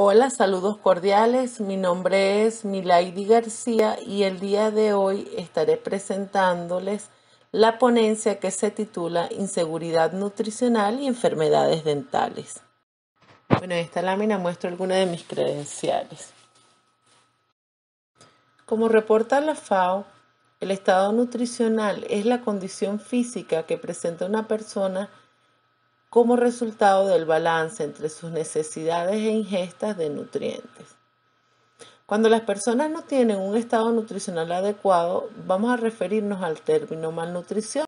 Hola, saludos cordiales. Mi nombre es Milady García y el día de hoy estaré presentándoles la ponencia que se titula Inseguridad nutricional y enfermedades dentales. Bueno, en esta lámina muestro algunas de mis credenciales. Como reporta la FAO, el estado nutricional es la condición física que presenta una persona como resultado del balance entre sus necesidades e ingestas de nutrientes. Cuando las personas no tienen un estado nutricional adecuado, vamos a referirnos al término malnutrición,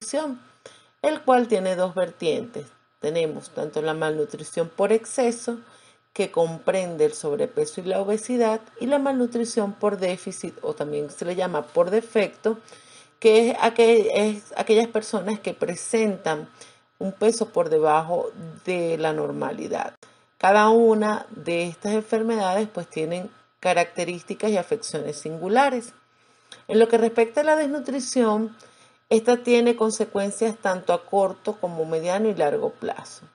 el cual tiene dos vertientes. Tenemos tanto la malnutrición por exceso, que comprende el sobrepeso y la obesidad, y la malnutrición por déficit, o también se le llama por defecto, que es, aquellas personas que presentan un peso por debajo de la normalidad. Cada una de estas enfermedades pues tienen características y afecciones singulares. En lo que respecta a la desnutrición, esta tiene consecuencias tanto a corto como mediano y largo plazo.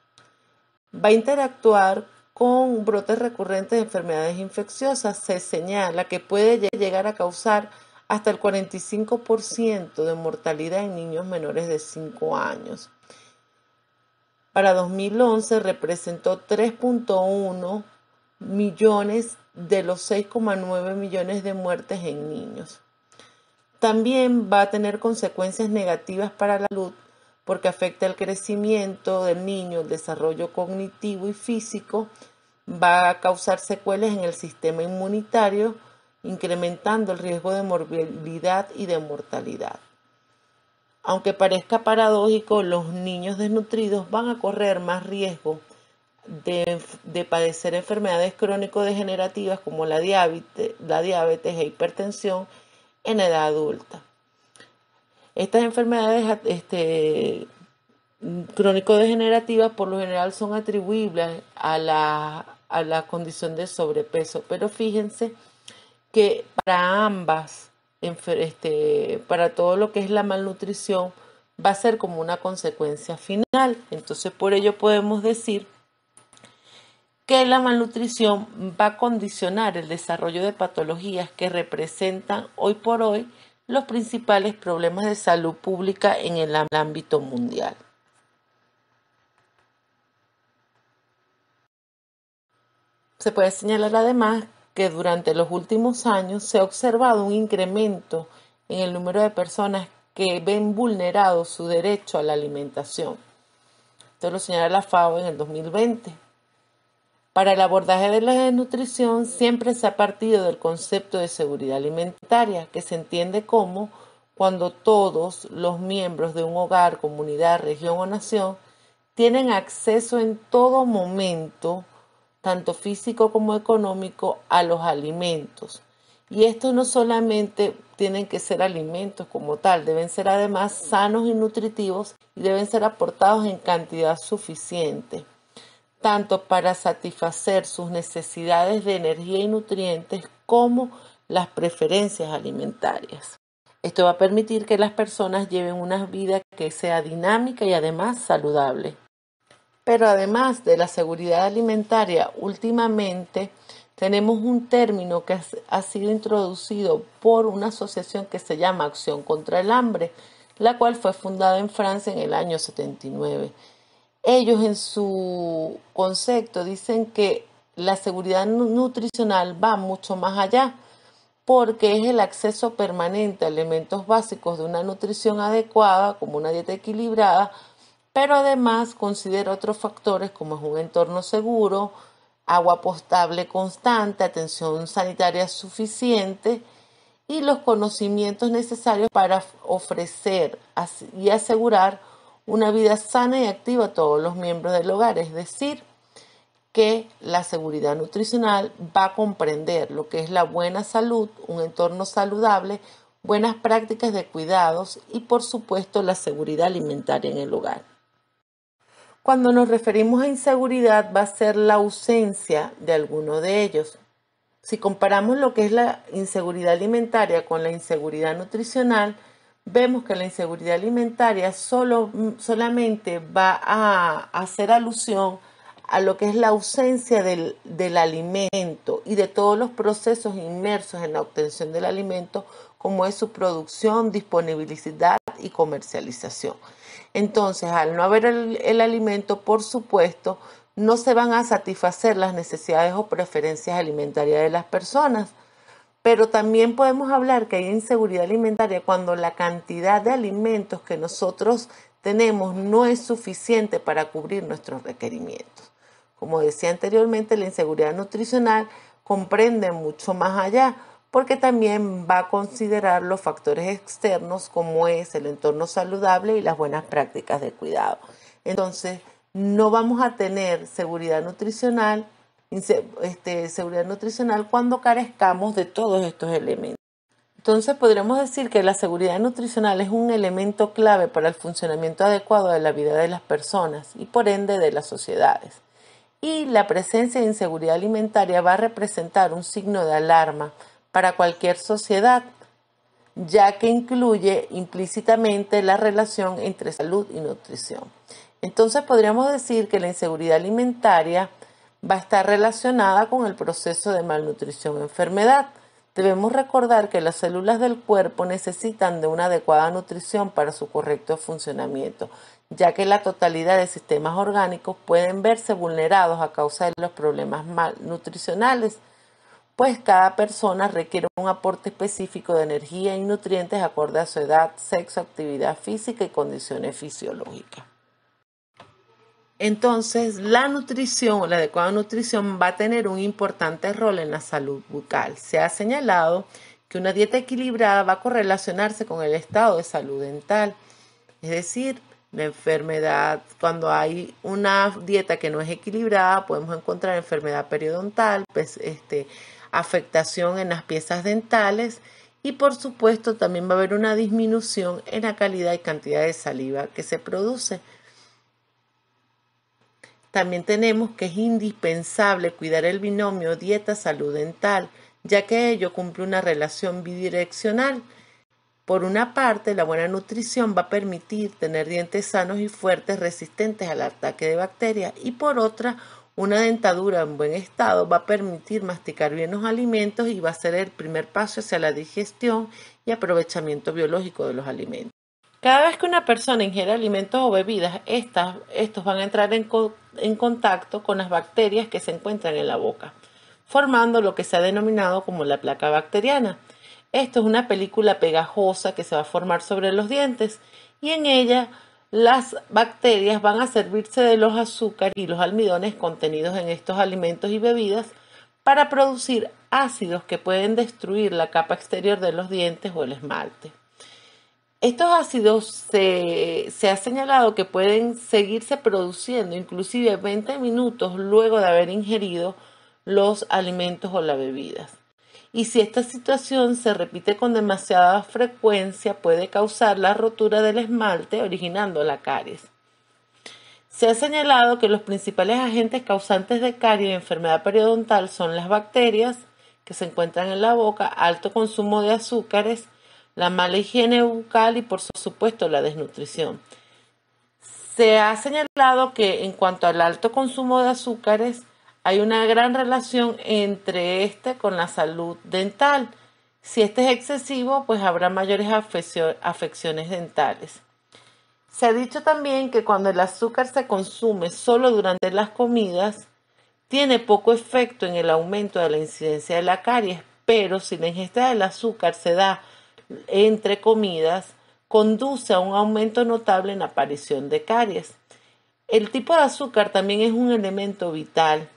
Va a interactuar con brotes recurrentes de enfermedades infecciosas. Se señala que puede llegar a causar hasta el 45% de mortalidad en niños menores de 5 años para 2011 representó 3.1 millones de los 6,9 millones de muertes en niños. También va a tener consecuencias negativas para la salud porque afecta el crecimiento del niño, el desarrollo cognitivo y físico, va a causar secuelas en el sistema inmunitario, incrementando el riesgo de morbilidad y de mortalidad. Aunque parezca paradójico, los niños desnutridos van a correr más riesgo de, padecer enfermedades crónico-degenerativas como la diabetes, la diabetes e hipertensión en edad adulta. Estas enfermedades este, crónico-degenerativas por lo general son atribuibles a la, a la condición de sobrepeso, pero fíjense que para ambas este, para todo lo que es la malnutrición, va a ser como una consecuencia final. Entonces, por ello podemos decir que la malnutrición va a condicionar el desarrollo de patologías que representan hoy por hoy los principales problemas de salud pública en el ámbito mundial. Se puede señalar además que durante los últimos años se ha observado un incremento en el número de personas que ven vulnerado su derecho a la alimentación. Esto lo señala la FAO en el 2020. Para el abordaje de la desnutrición siempre se ha partido del concepto de seguridad alimentaria, que se entiende como cuando todos los miembros de un hogar, comunidad, región o nación tienen acceso en todo momento tanto físico como económico, a los alimentos. Y estos no solamente tienen que ser alimentos como tal, deben ser además sanos y nutritivos y deben ser aportados en cantidad suficiente, tanto para satisfacer sus necesidades de energía y nutrientes como las preferencias alimentarias. Esto va a permitir que las personas lleven una vida que sea dinámica y además saludable. Pero además de la seguridad alimentaria, últimamente tenemos un término que ha sido introducido por una asociación que se llama Acción contra el Hambre, la cual fue fundada en Francia en el año 79. Ellos en su concepto dicen que la seguridad nutricional va mucho más allá porque es el acceso permanente a elementos básicos de una nutrición adecuada, como una dieta equilibrada, pero además considera otros factores como es un entorno seguro, agua potable constante, atención sanitaria suficiente y los conocimientos necesarios para ofrecer y asegurar una vida sana y activa a todos los miembros del hogar, es decir, que la seguridad nutricional va a comprender lo que es la buena salud, un entorno saludable, buenas prácticas de cuidados y por supuesto la seguridad alimentaria en el hogar. Cuando nos referimos a inseguridad va a ser la ausencia de alguno de ellos. Si comparamos lo que es la inseguridad alimentaria con la inseguridad nutricional, vemos que la inseguridad alimentaria mm, solamente va a hacer alusión a lo que es la ausencia del, del, alimento y de todos los procesos inmersos en la obtención del alimento, como es su producción, disponibilidad y comercialización. Entonces, al no haber el, alimento, por supuesto, no se van a satisfacer las necesidades o preferencias alimentarias de las personas. Pero también podemos hablar que hay inseguridad alimentaria cuando la cantidad de alimentos que nosotros tenemos no es suficiente para cubrir nuestros requerimientos. Como decía anteriormente, la inseguridad nutricional comprende mucho más allá, porque también va a considerar los factores externos como es el entorno saludable y las buenas prácticas de cuidado. Entonces, no vamos a tener seguridad nutricional, este, seguridad nutricional cuando carezcamos de todos estos elementos. Entonces podremos decir que la seguridad nutricional es un elemento clave para el funcionamiento adecuado de la vida de las personas y por ende de las sociedades. Y la presencia de inseguridad alimentaria va a representar un signo de alarma para cualquier sociedad, ya que incluye implícitamente la relación entre salud y nutrición. Entonces podríamos decir que la inseguridad alimentaria va a estar relacionada con el proceso de malnutrición o enfermedad. Debemos recordar que las células del cuerpo necesitan de una adecuada nutrición para su correcto funcionamiento, ya que la totalidad de sistemas orgánicos pueden verse vulnerados a causa de los problemas malnutricionales pues cada persona requiere un aporte específico de energía y nutrientes acorde a su edad, sexo, actividad física y condiciones fisiológicas. Entonces, la nutrición, la adecuada nutrición va a tener un importante rol en la salud bucal. Se ha señalado que una dieta equilibrada va a correlacionarse con el estado de salud dental, es decir, la enfermedad, cuando hay una dieta que no es equilibrada, podemos encontrar enfermedad periodontal, pues este, afectación en las piezas dentales y por supuesto también va a haber una disminución en la calidad y cantidad de saliva que se produce. También tenemos que es indispensable cuidar el binomio dieta-salud dental, ya que ello cumple una relación bidireccional. Por una parte, la buena nutrición va a permitir tener dientes sanos y fuertes resistentes al ataque de bacterias y por otra, una dentadura en buen estado va a permitir masticar bien los alimentos y va a ser el primer paso hacia la digestión y aprovechamiento biológico de los alimentos. Cada vez que una persona ingiere alimentos o bebidas, estos van a entrar en, en contacto con las bacterias que se encuentran en la boca, formando lo que se ha denominado como la placa bacteriana. Esto es una película pegajosa que se va a formar sobre los dientes y en ella las bacterias van a servirse de los azúcares y los almidones contenidos en estos alimentos y bebidas para producir ácidos que pueden destruir la capa exterior de los dientes o el esmalte. Estos ácidos se, ha señalado que pueden seguirse produciendo inclusive 20 minutos luego de haber ingerido los alimentos o las bebidas y si esta situación se repite con demasiada frecuencia puede causar la rotura del esmalte originando la caries. Se ha señalado que los principales agentes causantes de caries y enfermedad periodontal son las bacterias que se encuentran en la boca, alto consumo de azúcares, la mala higiene bucal y por supuesto la desnutrición. Se ha señalado que en cuanto al alto consumo de azúcares, hay una gran relación entre este con la salud dental. Si este es excesivo, pues habrá mayores afecciones dentales. Se ha dicho también que cuando el azúcar se consume solo durante las comidas, tiene poco efecto en el aumento de la incidencia de la caries, pero si la ingesta del azúcar se da entre comidas, conduce a un aumento notable en la aparición de caries. El tipo de azúcar también es un elemento vital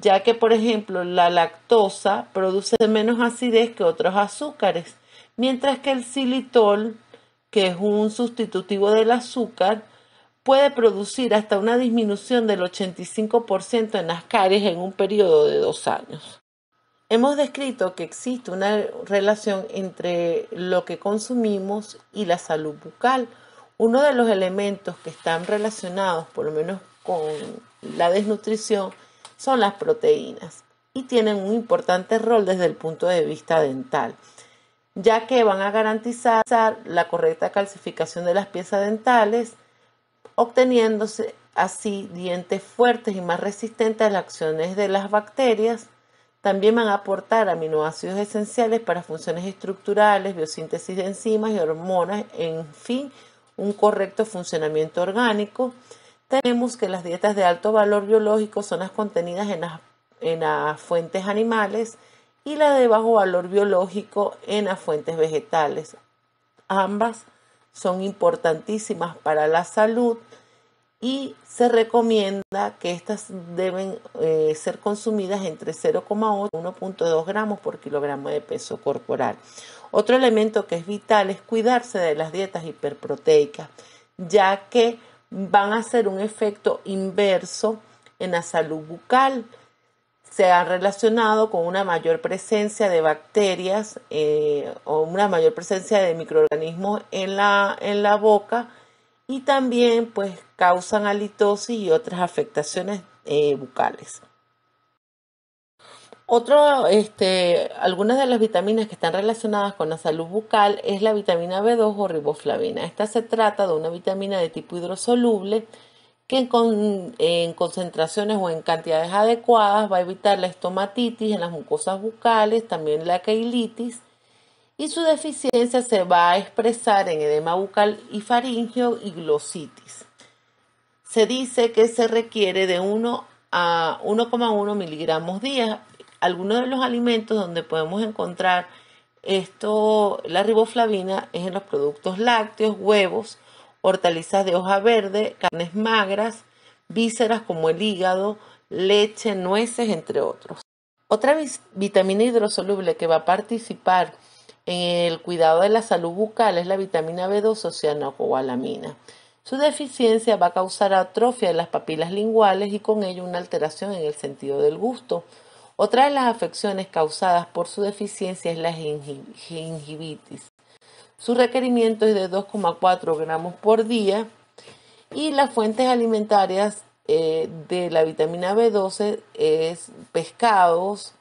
ya que por ejemplo la lactosa produce menos acidez que otros azúcares, mientras que el xilitol, que es un sustitutivo del azúcar, puede producir hasta una disminución del 85% en las caries en un periodo de dos años. Hemos descrito que existe una relación entre lo que consumimos y la salud bucal. Uno de los elementos que están relacionados, por lo menos con la desnutrición, son las proteínas y tienen un importante rol desde el punto de vista dental, ya que van a garantizar la correcta calcificación de las piezas dentales, obteniéndose así dientes fuertes y más resistentes a las acciones de las bacterias. También van a aportar aminoácidos esenciales para funciones estructurales, biosíntesis de enzimas y hormonas, en fin, un correcto funcionamiento orgánico tenemos que las dietas de alto valor biológico son las contenidas en las, en las fuentes animales y la de bajo valor biológico en las fuentes vegetales. Ambas son importantísimas para la salud y se recomienda que estas deben eh, ser consumidas entre 0,8 y 1,2 gramos por kilogramo de peso corporal. Otro elemento que es vital es cuidarse de las dietas hiperproteicas, ya que van a hacer un efecto inverso en la salud bucal. Se ha relacionado con una mayor presencia de bacterias eh, o una mayor presencia de microorganismos en la, boca y también pues causan halitosis y otras afectaciones eh, bucales. Otro, este, algunas de las vitaminas que están relacionadas con la salud bucal es la vitamina B2 o riboflavina. Esta se trata de una vitamina de tipo hidrosoluble que en, concentraciones o en cantidades adecuadas va a evitar la estomatitis en las mucosas bucales, también la cailitis. y su deficiencia se va a expresar en edema bucal y faringeo y glositis. Se dice que se requiere de 1 a 1,1 miligramos día, algunos de los alimentos donde podemos encontrar esto, la riboflavina, es en los productos lácteos, huevos, hortalizas de hoja verde, carnes magras, vísceras como el hígado, leche, nueces, entre otros. Otra vitamina hidrosoluble que va a participar en el cuidado de la salud bucal es la vitamina B2 cianocobalamina. Su deficiencia va a causar atrofia de las papilas linguales y con ello una alteración en el sentido del gusto. Otra de las afecciones causadas por su deficiencia es la gingivitis. Su requerimiento es de 2,4 gramos por día y las fuentes alimentarias eh, de la vitamina B12 es pescados,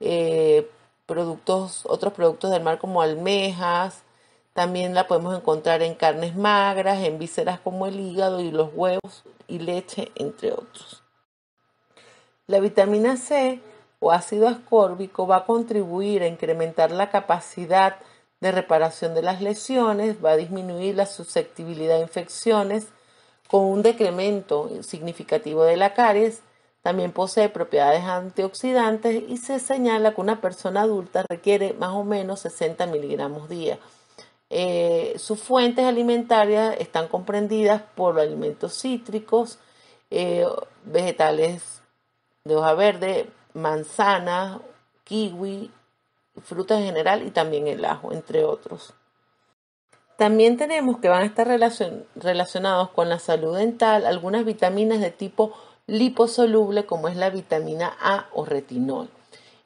eh, productos, otros productos del mar como almejas, también la podemos encontrar en carnes magras, en vísceras como el hígado y los huevos y leche, entre otros. La vitamina C o ácido ascórbico va a contribuir a incrementar la capacidad de reparación de las lesiones, va a disminuir la susceptibilidad a infecciones con un decremento significativo de la caries, también posee propiedades antioxidantes y se señala que una persona adulta requiere más o menos 60 miligramos día. Eh, sus fuentes alimentarias están comprendidas por alimentos cítricos, eh, vegetales de hoja verde, manzana, kiwi, fruta en general y también el ajo, entre otros. También tenemos que van a estar relacionados con la salud dental algunas vitaminas de tipo liposoluble como es la vitamina A o retinol.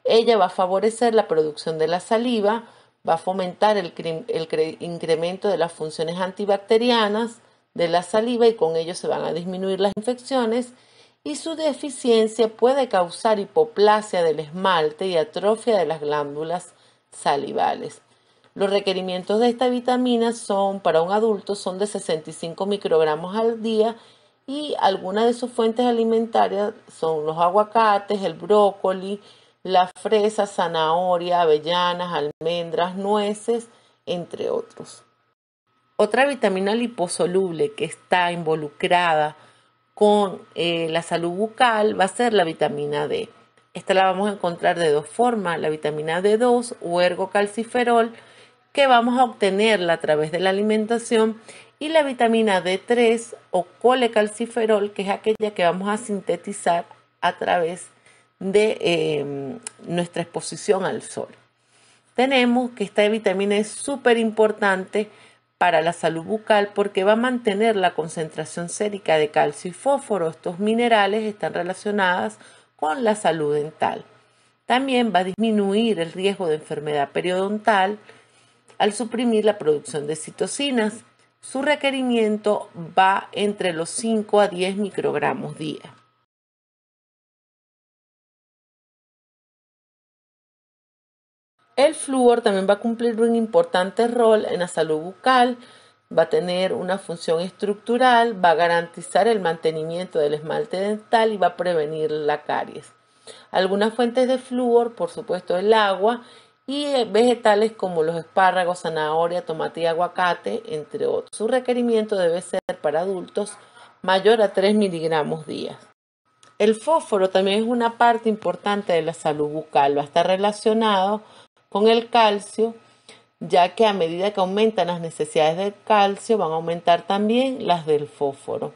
Ella va a favorecer la producción de la saliva, va a fomentar el, el incremento de las funciones antibacterianas de la saliva y con ello se van a disminuir las infecciones y su deficiencia puede causar hipoplasia del esmalte y atrofia de las glándulas salivales. Los requerimientos de esta vitamina son para un adulto son de 65 microgramos al día y algunas de sus fuentes alimentarias son los aguacates, el brócoli, la fresa, zanahoria, avellanas, almendras, nueces, entre otros. Otra vitamina liposoluble que está involucrada con eh, la salud bucal va a ser la vitamina D. Esta la vamos a encontrar de dos formas, la vitamina D2 o ergocalciferol, que vamos a obtenerla a través de la alimentación, y la vitamina D3 o colecalciferol, que es aquella que vamos a sintetizar a través de em, nuestra exposición al sol. Tenemos que esta vitamina es súper importante para la salud bucal porque va a mantener la concentración sérica de calcio y fósforo. Estos minerales están relacionados con la salud dental. También va a disminuir el riesgo de enfermedad periodontal al suprimir la producción de citocinas. Su requerimiento va entre los 5 a 10 microgramos día. El flúor también va a cumplir un importante rol en la salud bucal, va a tener una función estructural, va a garantizar el mantenimiento del esmalte dental y va a prevenir la caries. Algunas fuentes de flúor, por supuesto el agua y eh, vegetales como los espárragos, zanahoria, tomate y aguacate, entre otros. Su requerimiento debe ser para adultos mayor a 3 miligramos día. El fósforo también es una parte importante de la salud bucal, va a estar relacionado con el calcio, ya que a medida que aumentan las necesidades del calcio van a aumentar también las del fósforo.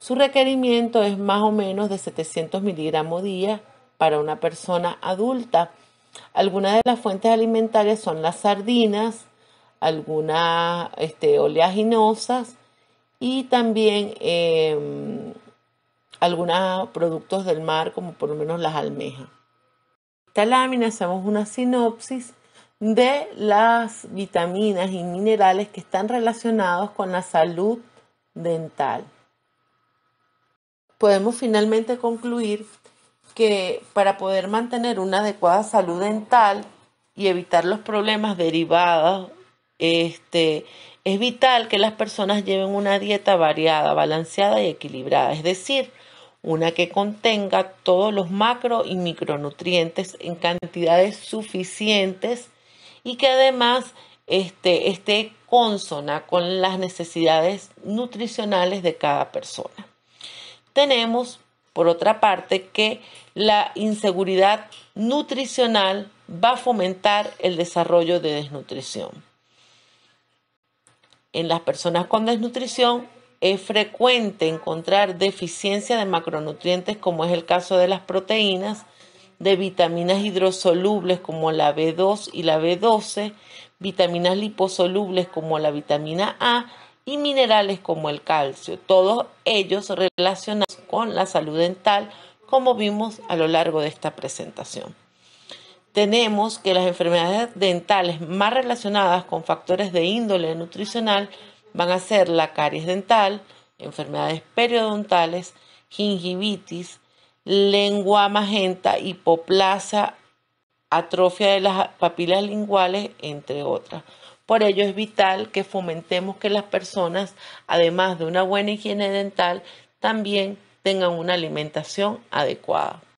Su requerimiento es más o menos de 700 miligramos día para una persona adulta. Algunas de las fuentes alimentarias son las sardinas, algunas este, oleaginosas y también em, algunos productos del mar como por lo menos las almejas. Esta lámina hacemos una sinopsis de las vitaminas y minerales que están relacionados con la salud dental. Podemos finalmente concluir que para poder mantener una adecuada salud dental y evitar los problemas derivados, este, es vital que las personas lleven una dieta variada, balanceada y equilibrada, es decir, una que contenga todos los macro y micronutrientes en cantidades suficientes y que además este, esté consona con las necesidades nutricionales de cada persona. Tenemos, por otra parte, que la inseguridad nutricional va a fomentar el desarrollo de desnutrición. En las personas con desnutrición es frecuente encontrar deficiencia de macronutrientes como es el caso de las proteínas de vitaminas hidrosolubles como la B2 y la B12, vitaminas liposolubles como la vitamina A y minerales como el calcio, todos ellos relacionados con la salud dental como vimos a lo largo de esta presentación. Tenemos que las enfermedades dentales más relacionadas con factores de índole nutricional van a ser la caries dental, enfermedades periodontales, gingivitis, lengua magenta, hipoplasia, atrofia de las papilas linguales, entre otras. Por ello es vital que fomentemos que las personas, además de una buena higiene dental, también tengan una alimentación adecuada.